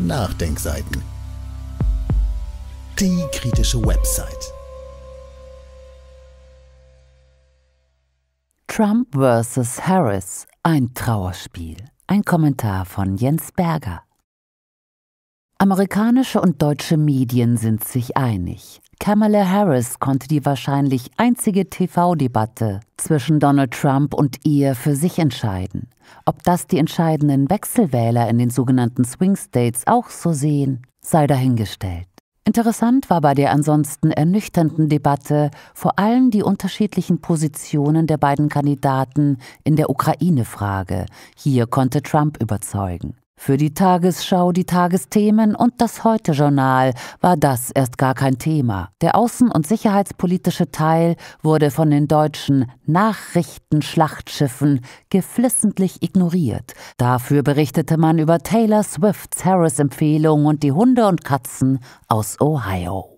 Nachdenkseiten. Die kritische Website. Trump vs. Harris, ein Trauerspiel. Ein Kommentar von Jens Berger. Amerikanische und deutsche Medien sind sich einig. Kamala Harris konnte die wahrscheinlich einzige TV-Debatte zwischen Donald Trump und ihr für sich entscheiden. Ob das die entscheidenden Wechselwähler in den sogenannten Swing States auch so sehen, sei dahingestellt. Interessant war bei der ansonsten ernüchternden Debatte vor allem die unterschiedlichen Positionen der beiden Kandidaten in der Ukraine-Frage. Hier konnte Trump überzeugen. Für die Tagesschau, die Tagesthemen und das Heute-Journal war das erst gar kein Thema. Der außen- und sicherheitspolitische Teil wurde von den deutschen Nachrichtenschlachtschiffen geflissentlich ignoriert. Dafür berichtete man über Taylor Swifts Harris-Empfehlung und die Hunde und Katzen aus Ohio.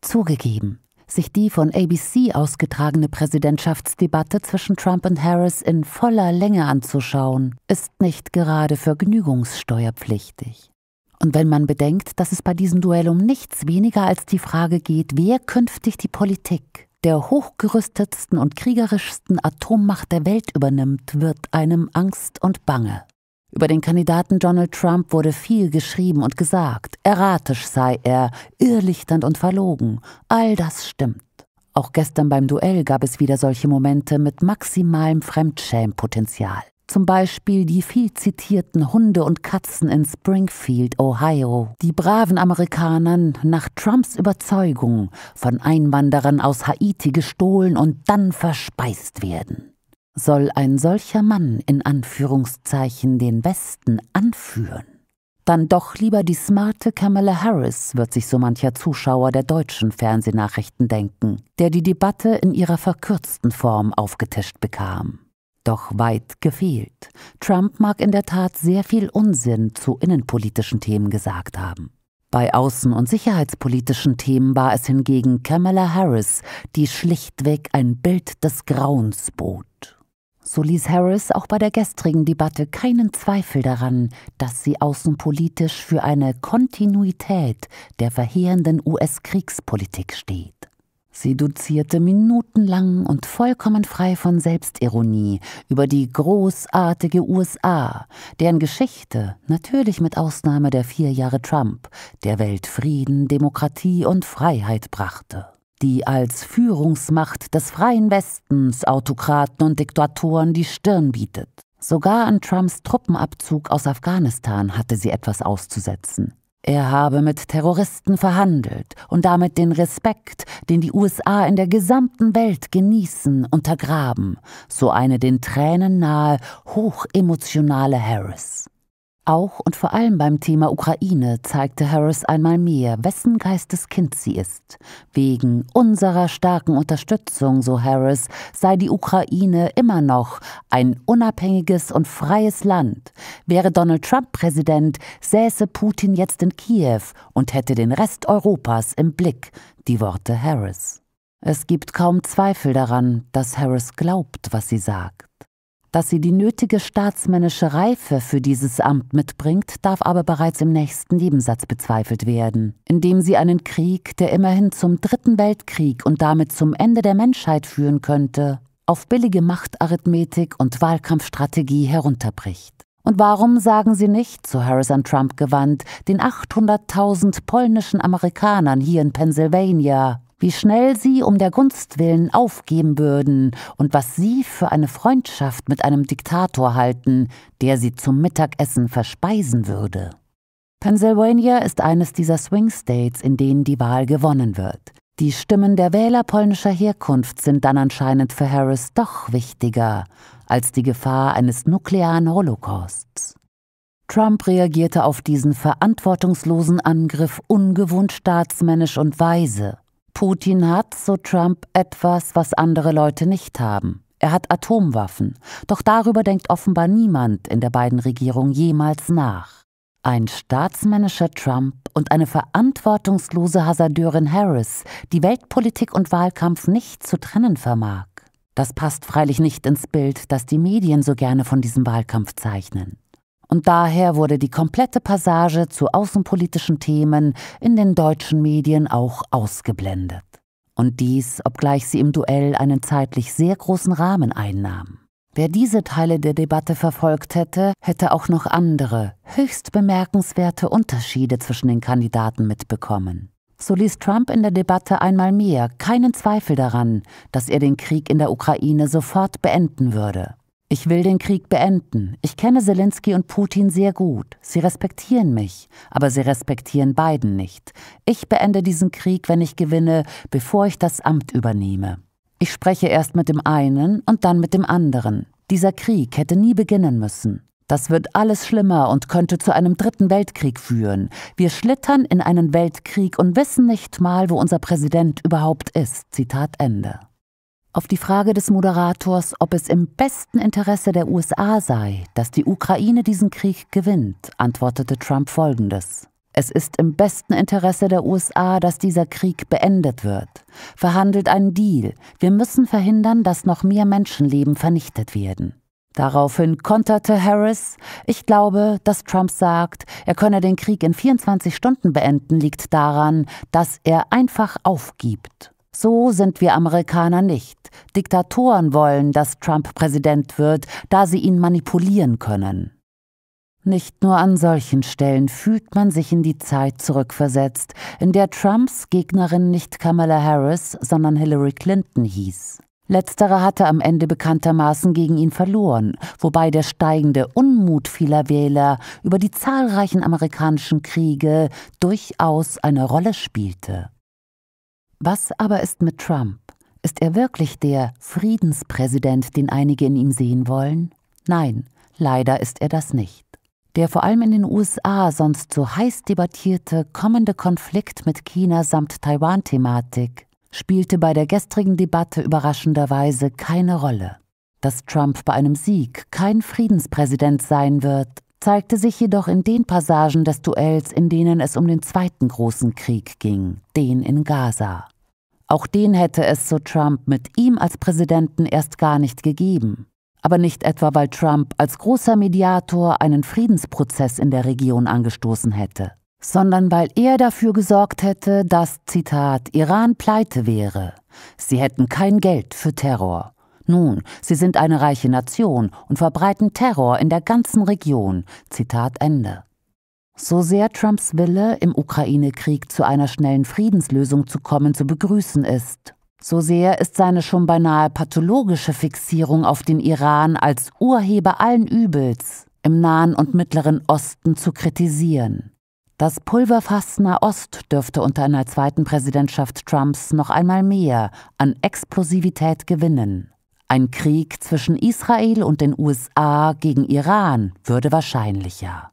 Zugegeben, sich die von ABC ausgetragene Präsidentschaftsdebatte zwischen Trump und Harris in voller Länge anzuschauen, ist nicht gerade vergnügungssteuerpflichtig. Und wenn man bedenkt, dass es bei diesem Duell um nichts weniger als die Frage geht, wer künftig die Politik der hochgerüstetsten und kriegerischsten Atommacht der Welt übernimmt, wird einem Angst und Bange. Über den Kandidaten Donald Trump wurde viel geschrieben und gesagt, erratisch sei er, irrlichternd und verlogen. All das stimmt. Auch gestern beim Duell gab es wieder solche Momente mit maximalem Fremdschämpotenzial. Zum Beispiel die viel zitierten Hunde und Katzen in Springfield, Ohio, die braven Amerikanern nach Trumps Überzeugung von Einwanderern aus Haiti gestohlen und dann verspeist werden soll ein solcher Mann in Anführungszeichen den Westen anführen, dann doch lieber die smarte Kamala Harris, wird sich so mancher Zuschauer der deutschen Fernsehnachrichten denken, der die Debatte in ihrer verkürzten Form aufgetischt bekam. Doch weit gefehlt. Trump mag in der Tat sehr viel Unsinn zu innenpolitischen Themen gesagt haben. Bei außen- und sicherheitspolitischen Themen war es hingegen Kamala Harris, die schlichtweg ein Bild des Grauens bot. So ließ Harris auch bei der gestrigen Debatte keinen Zweifel daran, dass sie außenpolitisch für eine Kontinuität der verheerenden US-Kriegspolitik steht. Sie dozierte minutenlang und vollkommen frei von Selbstironie über die großartige USA, deren Geschichte, natürlich mit Ausnahme der vier Jahre Trump, der Welt Frieden, Demokratie und Freiheit brachte die als Führungsmacht des freien Westens Autokraten und Diktatoren die Stirn bietet. Sogar an Trumps Truppenabzug aus Afghanistan hatte sie etwas auszusetzen. Er habe mit Terroristen verhandelt und damit den Respekt, den die USA in der gesamten Welt genießen, untergraben, so eine den Tränen nahe, hochemotionale Harris. Auch und vor allem beim Thema Ukraine zeigte Harris einmal mehr, wessen Geistes Kind sie ist. Wegen unserer starken Unterstützung, so Harris, sei die Ukraine immer noch ein unabhängiges und freies Land. Wäre Donald Trump Präsident, säße Putin jetzt in Kiew und hätte den Rest Europas im Blick, die Worte Harris. Es gibt kaum Zweifel daran, dass Harris glaubt, was sie sagt. Dass sie die nötige staatsmännische Reife für dieses Amt mitbringt, darf aber bereits im nächsten Nebensatz bezweifelt werden, indem sie einen Krieg, der immerhin zum Dritten Weltkrieg und damit zum Ende der Menschheit führen könnte, auf billige Machtarithmetik und Wahlkampfstrategie herunterbricht. Und warum sagen Sie nicht, zu Harrison Trump gewandt, den 800.000 polnischen Amerikanern hier in Pennsylvania, wie schnell sie um der Gunst willen aufgeben würden und was sie für eine Freundschaft mit einem Diktator halten, der sie zum Mittagessen verspeisen würde. Pennsylvania ist eines dieser Swing States, in denen die Wahl gewonnen wird. Die Stimmen der Wähler polnischer Herkunft sind dann anscheinend für Harris doch wichtiger als die Gefahr eines nuklearen Holocausts. Trump reagierte auf diesen verantwortungslosen Angriff ungewohnt staatsmännisch und weise. Putin hat, so Trump, etwas, was andere Leute nicht haben. Er hat Atomwaffen. Doch darüber denkt offenbar niemand in der beiden Regierung jemals nach. Ein staatsmännischer Trump und eine verantwortungslose Hasardeurin Harris, die Weltpolitik und Wahlkampf nicht zu trennen vermag. Das passt freilich nicht ins Bild, das die Medien so gerne von diesem Wahlkampf zeichnen und daher wurde die komplette Passage zu außenpolitischen Themen in den deutschen Medien auch ausgeblendet. Und dies, obgleich sie im Duell einen zeitlich sehr großen Rahmen einnahm. Wer diese Teile der Debatte verfolgt hätte, hätte auch noch andere, höchst bemerkenswerte Unterschiede zwischen den Kandidaten mitbekommen. So ließ Trump in der Debatte einmal mehr keinen Zweifel daran, dass er den Krieg in der Ukraine sofort beenden würde. Ich will den Krieg beenden. Ich kenne Zelensky und Putin sehr gut. Sie respektieren mich, aber sie respektieren beiden nicht. Ich beende diesen Krieg, wenn ich gewinne, bevor ich das Amt übernehme. Ich spreche erst mit dem einen und dann mit dem anderen. Dieser Krieg hätte nie beginnen müssen. Das wird alles schlimmer und könnte zu einem dritten Weltkrieg führen. Wir schlittern in einen Weltkrieg und wissen nicht mal, wo unser Präsident überhaupt ist. Zitat Ende. Auf die Frage des Moderators, ob es im besten Interesse der USA sei, dass die Ukraine diesen Krieg gewinnt, antwortete Trump Folgendes. Es ist im besten Interesse der USA, dass dieser Krieg beendet wird. Verhandelt einen Deal. Wir müssen verhindern, dass noch mehr Menschenleben vernichtet werden. Daraufhin konterte Harris, ich glaube, dass Trump sagt, er könne den Krieg in 24 Stunden beenden, liegt daran, dass er einfach aufgibt. So sind wir Amerikaner nicht. Diktatoren wollen, dass Trump Präsident wird, da sie ihn manipulieren können. Nicht nur an solchen Stellen fühlt man sich in die Zeit zurückversetzt, in der Trumps Gegnerin nicht Kamala Harris, sondern Hillary Clinton hieß. Letztere hatte am Ende bekanntermaßen gegen ihn verloren, wobei der steigende Unmut vieler Wähler über die zahlreichen amerikanischen Kriege durchaus eine Rolle spielte. Was aber ist mit Trump? Ist er wirklich der Friedenspräsident, den einige in ihm sehen wollen? Nein, leider ist er das nicht. Der vor allem in den USA sonst so heiß debattierte kommende Konflikt mit China samt Taiwan-Thematik spielte bei der gestrigen Debatte überraschenderweise keine Rolle. Dass Trump bei einem Sieg kein Friedenspräsident sein wird, zeigte sich jedoch in den Passagen des Duells, in denen es um den zweiten großen Krieg ging, den in Gaza. Auch den hätte es, so Trump, mit ihm als Präsidenten erst gar nicht gegeben. Aber nicht etwa, weil Trump als großer Mediator einen Friedensprozess in der Region angestoßen hätte, sondern weil er dafür gesorgt hätte, dass, Zitat, Iran pleite wäre. Sie hätten kein Geld für Terror. Nun, sie sind eine reiche Nation und verbreiten Terror in der ganzen Region. Zitat Ende. So sehr Trumps Wille, im Ukraine-Krieg zu einer schnellen Friedenslösung zu kommen, zu begrüßen ist, so sehr ist seine schon beinahe pathologische Fixierung auf den Iran als Urheber allen Übels im Nahen und Mittleren Osten zu kritisieren. Das Pulverfass Nahost dürfte unter einer zweiten Präsidentschaft Trumps noch einmal mehr an Explosivität gewinnen. Ein Krieg zwischen Israel und den USA gegen Iran würde wahrscheinlicher.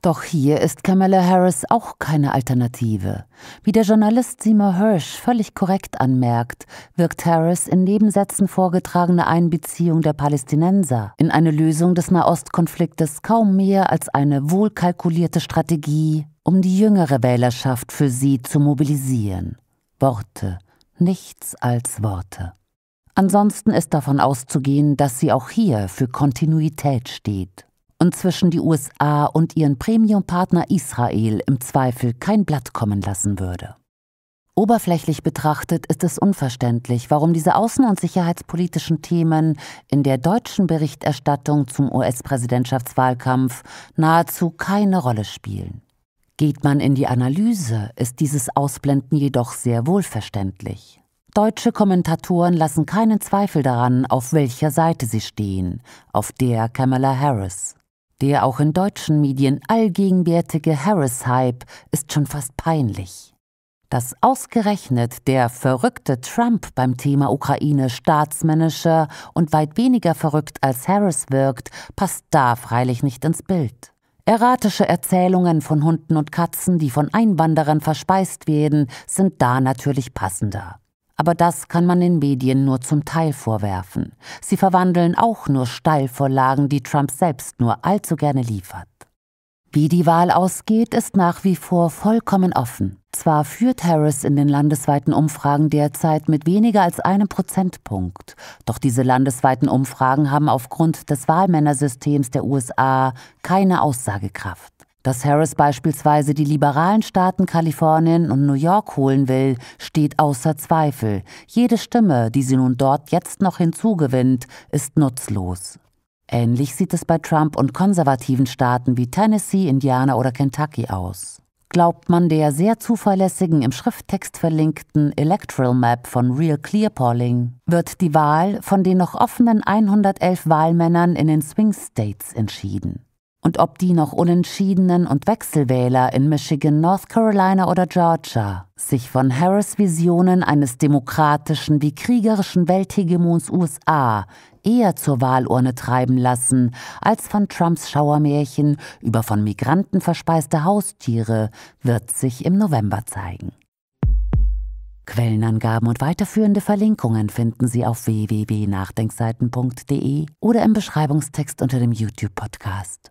Doch hier ist Kamala Harris auch keine Alternative. Wie der Journalist Seymour Hirsch völlig korrekt anmerkt, wirkt Harris in Nebensätzen vorgetragene Einbeziehung der Palästinenser in eine Lösung des Nahostkonfliktes kaum mehr als eine wohlkalkulierte Strategie, um die jüngere Wählerschaft für sie zu mobilisieren. Worte, nichts als Worte. Ansonsten ist davon auszugehen, dass sie auch hier für Kontinuität steht und zwischen die USA und ihren Premiumpartner Israel im Zweifel kein Blatt kommen lassen würde. Oberflächlich betrachtet ist es unverständlich, warum diese außen- und sicherheitspolitischen Themen in der deutschen Berichterstattung zum US-Präsidentschaftswahlkampf nahezu keine Rolle spielen. Geht man in die Analyse, ist dieses Ausblenden jedoch sehr wohlverständlich. Deutsche Kommentatoren lassen keinen Zweifel daran, auf welcher Seite sie stehen, auf der Kamala Harris. Der auch in deutschen Medien allgegenwärtige Harris-Hype ist schon fast peinlich. Dass ausgerechnet der verrückte Trump beim Thema Ukraine staatsmännischer und weit weniger verrückt als Harris wirkt, passt da freilich nicht ins Bild. Erratische Erzählungen von Hunden und Katzen, die von Einwanderern verspeist werden, sind da natürlich passender. Aber das kann man den Medien nur zum Teil vorwerfen. Sie verwandeln auch nur Steilvorlagen, die Trump selbst nur allzu gerne liefert. Wie die Wahl ausgeht, ist nach wie vor vollkommen offen. Zwar führt Harris in den landesweiten Umfragen derzeit mit weniger als einem Prozentpunkt, doch diese landesweiten Umfragen haben aufgrund des Wahlmännersystems der USA keine Aussagekraft. Dass Harris beispielsweise die liberalen Staaten Kalifornien und New York holen will, steht außer Zweifel. Jede Stimme, die sie nun dort jetzt noch hinzugewinnt, ist nutzlos. Ähnlich sieht es bei Trump und konservativen Staaten wie Tennessee, Indiana oder Kentucky aus. Glaubt man der sehr zuverlässigen im Schrifttext verlinkten Electoral Map von Real Clear Polling, wird die Wahl von den noch offenen 111 Wahlmännern in den Swing States entschieden und ob die noch Unentschiedenen und Wechselwähler in Michigan, North Carolina oder Georgia sich von Harris Visionen eines demokratischen wie kriegerischen Welthegemons USA eher zur Wahlurne treiben lassen, als von Trumps Schauermärchen über von Migranten verspeiste Haustiere, wird sich im November zeigen. Quellenangaben und weiterführende Verlinkungen finden Sie auf www.nachdenkseiten.de oder im Beschreibungstext unter dem YouTube-Podcast.